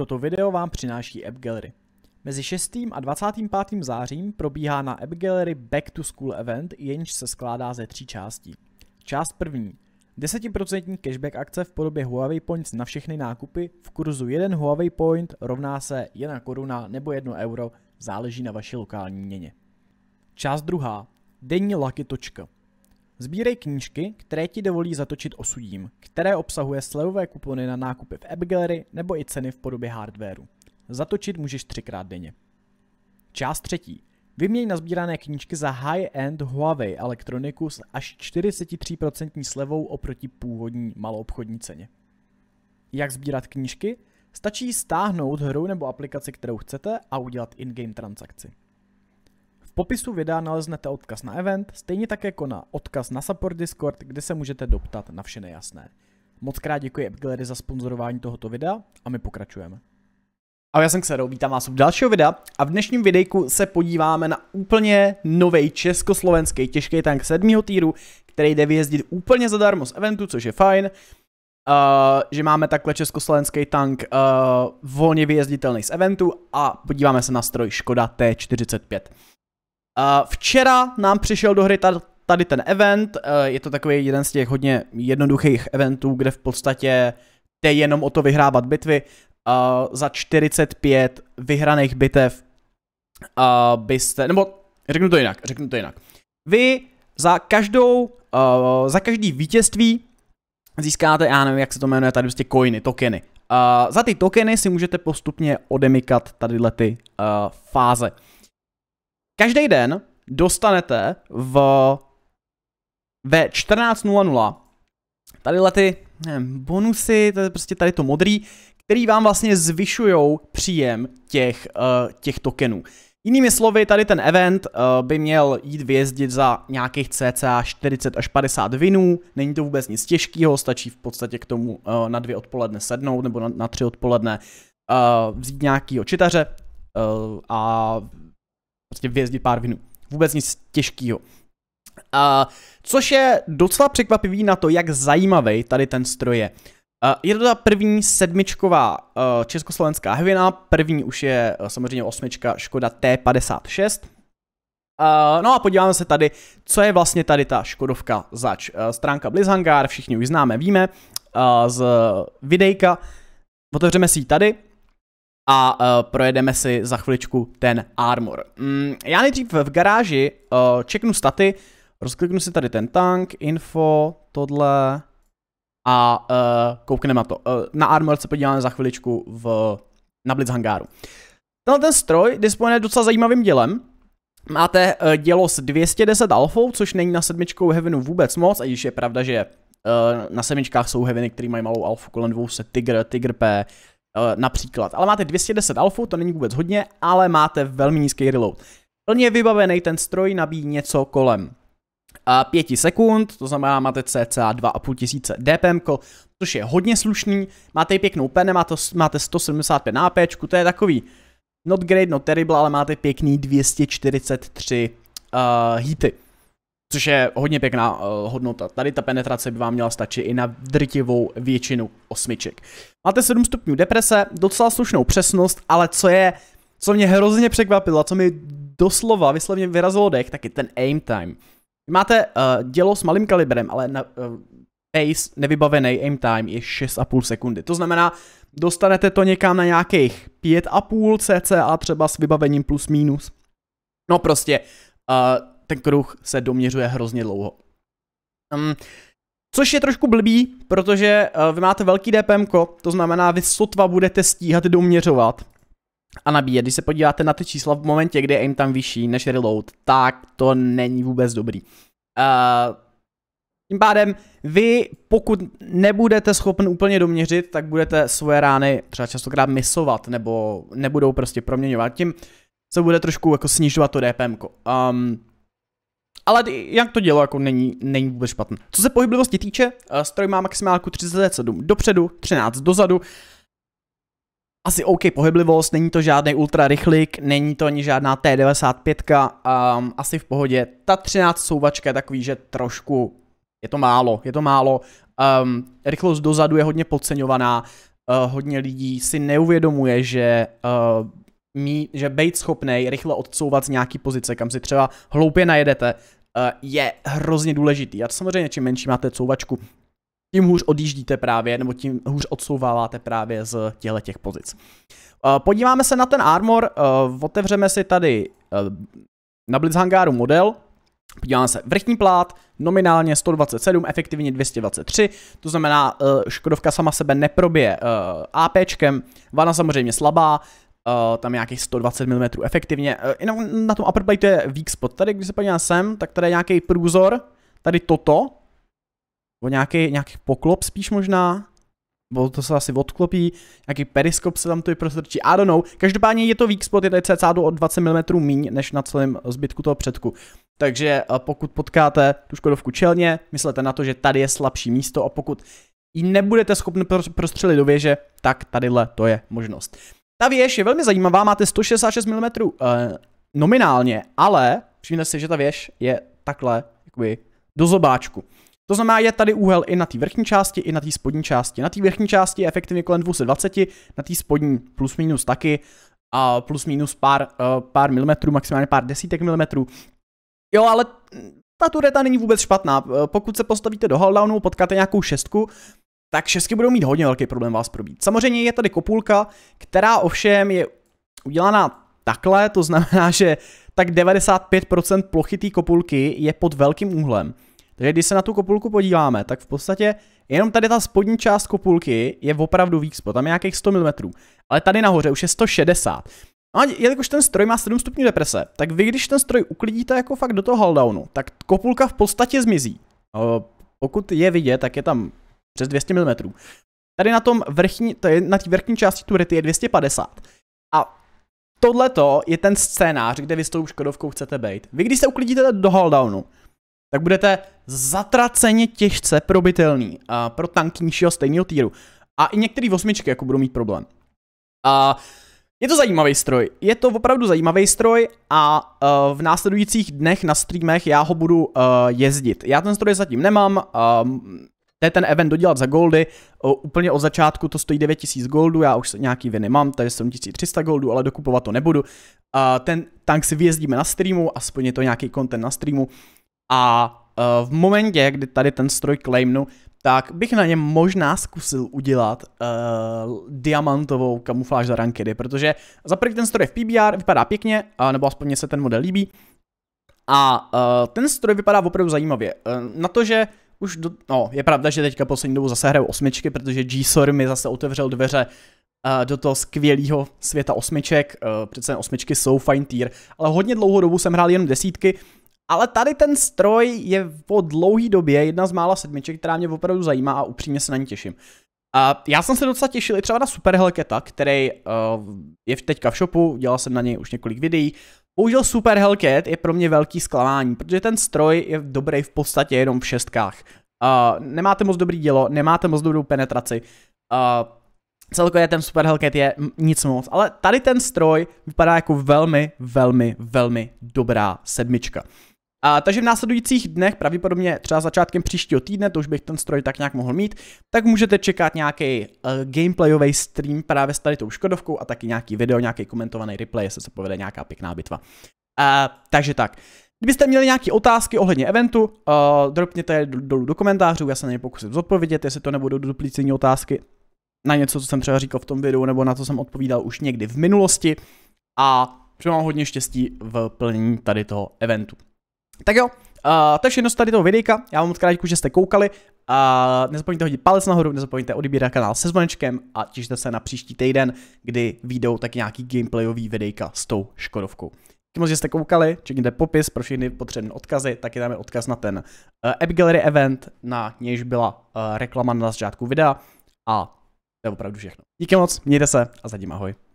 Toto video vám přináší App Gallery. Mezi 6. a 25. zářím probíhá na App Gallery Back to School event, jenž se skládá ze tří částí. Část první. 10% cashback akce v podobě Huawei Points na všechny nákupy v kurzu 1 Huawei Point rovná se 1 koruna nebo 1 euro, záleží na vaší lokální měně. Část druhá. Denní laky točka. Sbírej knížky, které ti dovolí zatočit osudím, které obsahuje slevové kupony na nákupy v App Gallery nebo i ceny v podobě hardwareu. Zatočit můžeš třikrát denně. Část třetí. Vyměň nazbírané knížky za high-end Huawei elektroniku s až 43% slevou oproti původní maloobchodní ceně. Jak sbírat knížky? Stačí stáhnout hru nebo aplikaci, kterou chcete a udělat in-game transakci. V popisu videa naleznete odkaz na event, stejně tak jako na odkaz na support Discord, kde se můžete doptat na vše nejasné. Moc krát děkuji AppGallery za sponzorování tohoto videa a my pokračujeme. A já jsem Xero, vítám vás u dalšího videa a v dnešním videjku se podíváme na úplně nový československý těžký tank 7. týru, který jde vyjezdit úplně zadarmo z eventu, což je fajn. Uh, že máme takhle československý tank uh, volně vyjezditelný z eventu a podíváme se na stroj Škoda T45. Včera nám přišel do hry tady ten event, e, je to takový jeden z těch hodně jednoduchých eventů, kde v podstatě jde jenom o to vyhrávat bitvy. E, za 45 vyhraných bitev e, byste, nebo řeknu to jinak, řeknu to jinak. Vy za každou, za každý vítězství získáte, já nevím, jak se to jmenuje, tady prostě coiny, tokeny. za ty tokeny si můžete postupně odemykat tadyhle ty fáze. Každý den dostanete v, ve 14.00 tady lety nevím, bonusy, to je prostě tady to modrý, který vám vlastně zvyšují příjem těch, uh, těch tokenů. Jinými slovy, tady ten event uh, by měl jít vyjezdit za nějakých cca 40 až 50 vinů, není to vůbec nic těžkého, stačí v podstatě k tomu uh, na dvě odpoledne sednout nebo na, na tři odpoledne uh, vzít nějakýho čitaře uh, a prostě vyjezdit pár vinů. Vůbec nic těžkého. A, což je docela překvapivý na to, jak zajímavý tady ten stroj je. Uh, je to ta první sedmičková uh, československá hvina, první už je uh, samozřejmě osmička Škoda T56. No a podíváme se tady, co je vlastně tady ta Škodovka zač. Stránka Blizzhangar, všichni už známe, víme, z videjka. Otevřeme si ji tady a uh, projedeme si za chviličku ten armor. Mm, já nejdřív v garáži uh, čeknu staty, rozkliknu si tady ten tank, info, tohle a uh, koukneme na to. Uh, na armor se podíváme za chviličku v, na Blitz hangáru. Tenhle ten stroj disponuje docela zajímavým dělem. Máte uh, dělo s 210 alfou, což není na sedmičkou heavenu vůbec moc, a když je pravda, že uh, na sedmičkách jsou heaveny, které mají malou alfu kolem 200 Tiger, Tiger P Eh, například. Ale máte 210 alfu, to není vůbec hodně, ale máte velmi nízký reload. Plně vybavený ten stroj nabíjí něco kolem 5 eh, sekund, to znamená máte cca 2500 tisíce DPM, což je hodně slušný, máte i pěknou pen, máte, máte 175 na AP, to je takový not great, not terrible, ale máte pěkný 243 uh, eh, hity což je hodně pěkná uh, hodnota. Tady ta penetrace by vám měla stačit i na drtivou většinu osmiček. Máte 7 stupňů deprese, docela slušnou přesnost, ale co je, co mě hrozně překvapilo, co mi doslova vyslovně vyrazilo dech, tak je ten aim time. Máte uh, dělo s malým kalibrem, ale na, uh, pace nevybavený aim time je 6,5 sekundy. To znamená, dostanete to někam na nějakých 5,5 cca třeba s vybavením plus minus. No prostě, uh, ten kruh se doměřuje hrozně dlouho. Um, což je trošku blbý, protože uh, vy máte velký DPM, to znamená, vy sotva budete stíhat doměřovat a nabíjet. Když se podíváte na ty čísla v momentě, kdy je aim tam vyšší než reload, tak to není vůbec dobrý. Uh, tím pádem vy, pokud nebudete schopen úplně doměřit, tak budete svoje rány třeba častokrát misovat, nebo nebudou prostě proměňovat. Tím se bude trošku jako snižovat to DPM. Um, ale jak to dělo, jako není, není vůbec špatný. Co se pohyblivosti týče, eh, stroj má maximálku 37 dopředu, 13 dozadu. Asi OK pohyblivost, není to žádný ultra rychlík, není to ani žádná T95, um, ehm, asi v pohodě. Ta 13 souvačka je takový, že trošku je to málo, je to málo. Um, rychlost dozadu je hodně podceňovaná, uh, hodně lidí si neuvědomuje, že uh, mí, že být schopný rychle odsouvat z nějaký pozice, kam si třeba hloupě najedete, eh, je hrozně důležitý. A samozřejmě, čím menší máte couvačku, tím hůř odjíždíte právě, nebo tím hůř odsouváváte právě z těle těch pozic. Eh, podíváme se na ten armor, eh, otevřeme si tady na Blitz hangáru model, Podíváme se, vrchní plát, nominálně 127, efektivně 223, to znamená, Škodovka sama sebe neprobije APčkem, vana samozřejmě slabá, Eh, tam nějakých 120 mm efektivně. Uh, jenom na tom upper plate je weak spot. Tady, když se podívám sem, tak tady je nějaký průzor, tady toto, nebo nějaký, nějaký poklop spíš možná, bo to se asi odklopí, nějaký periskop se tam tu prostrčí, I don't know. Každopádně je to weak spot, je tady cca o 20 mm míň, než na celém zbytku toho předku. Takže eh, pokud potkáte tu Škodovku čelně, myslete na to, že tady je slabší místo a pokud ji nebudete schopni prostřelit do věže, tak tadyhle to je možnost. Ta věž je velmi zajímavá, máte 166 mm eh, nominálně, ale všimněte si, že ta věž je takhle jakoby, do zobáčku. To znamená, je tady úhel i na té vrchní části, i na té spodní části. Na té vrchní části je efektivně kolem 220, na té spodní plus minus taky, a plus minus pár, uh, pár milimetrů, maximálně pár desítek milimetrů. Jo, ale ta tureta není vůbec špatná. Eh, pokud se postavíte do holdownu, potkáte nějakou šestku, tak šestky budou mít hodně velký problém vás probít. Samozřejmě je tady kopulka, která ovšem je udělaná takhle, to znamená, že tak 95% plochy té kopulky je pod velkým úhlem. Takže když se na tu kopulku podíváme, tak v podstatě jenom tady ta spodní část kopulky je opravdu weak tam je nějakých 100 mm. Ale tady nahoře už je 160. No a jelikož ten stroj má 7 stupňů deprese, tak vy když ten stroj uklidíte jako fakt do toho holdownu, tak kopulka v podstatě zmizí. Pokud je vidět, tak je tam přes 200 mm. Tady na tom vrchní, to je na té vrchní části turety je 250. A tohle je ten scénář, kde vy s tou Škodovkou chcete být. Vy když se uklidíte do Halldownu, tak budete zatraceně těžce probitelný uh, pro tanky nižšího stejného týru. A i některé osmičky jako budou mít problém. A uh, je to zajímavý stroj, je to opravdu zajímavý stroj a uh, v následujících dnech na streamech já ho budu uh, jezdit. Já ten stroj zatím nemám, um, to je ten event dodělat za goldy, o, úplně od začátku to stojí 9000 goldů, já už nějaký viny mám, takže 7300 goldů, ale dokupovat to nebudu. A ten tank si vyjezdíme na streamu, aspoň je to nějaký content na streamu. A e, v momentě, kdy tady ten stroj claimnu, tak bych na něm možná zkusil udělat uh, diamantovou kamufláž za rankedy, protože za prvý ten stroj v PBR vypadá pěkně, uh, nebo aspoň mě se ten model líbí, a uh, ten stroj vypadá opravdu zajímavě. Uh, na to, že už do, no, je pravda, že teďka poslední dobu zase hraju osmičky, protože g mi zase otevřel dveře uh, do toho skvělého světa osmiček, uh, přece osmičky jsou fine tier, ale hodně dlouhou dobu jsem hrál jenom desítky, ale tady ten stroj je po dlouhý době jedna z mála sedmiček, která mě opravdu zajímá a upřímně se na ní těším. A já jsem se docela těšil i třeba na Super Helketa, který uh, je teďka v shopu, dělal jsem na něj už několik videí, Bohužel Super Hellcat je pro mě velký zklamání, protože ten stroj je dobrý v podstatě jenom v šestkách. Uh, nemáte moc dobrý dělo, nemáte moc dobrou penetraci. Uh, celkově ten Super Hellcat je nic moc, ale tady ten stroj vypadá jako velmi, velmi, velmi dobrá sedmička. A, takže v následujících dnech, pravděpodobně třeba začátkem příštího týdne, to už bych ten stroj tak nějak mohl mít, tak můžete čekat nějaký uh, eh, gameplayový stream právě s tady tou Škodovkou a taky nějaký video, nějaký komentovaný replay, jestli se povede nějaká pěkná bitva. Uh, takže tak. Kdybyste měli nějaké otázky ohledně eventu, uh, dropněte je dolů do komentářů, já se na ně pokusím zodpovědět, jestli to nebudou duplicitní otázky na něco, co jsem třeba říkal v tom videu, nebo na co jsem odpovídal už někdy v minulosti. A přeju vám hodně štěstí v plnění tady toho eventu. Tak jo, Uh, to je všechno z tady toho videjka, já vám moc krát děkuji, že jste koukali a uh, nezapomeňte hodit palec nahoru, nezapomeňte odebírat kanál se zvonečkem a těšte se na příští týden, kdy vyjdou tak nějaký gameplayový videjka s tou Škodovkou. Tím, moc, že jste koukali, čekněte popis pro všechny potřebné odkazy, taky tam je odkaz na ten uh, eh, App Gallery event, na nějž byla uh, reklama na začátku videa a to je opravdu všechno. Díky moc, mějte se a zatím ahoj.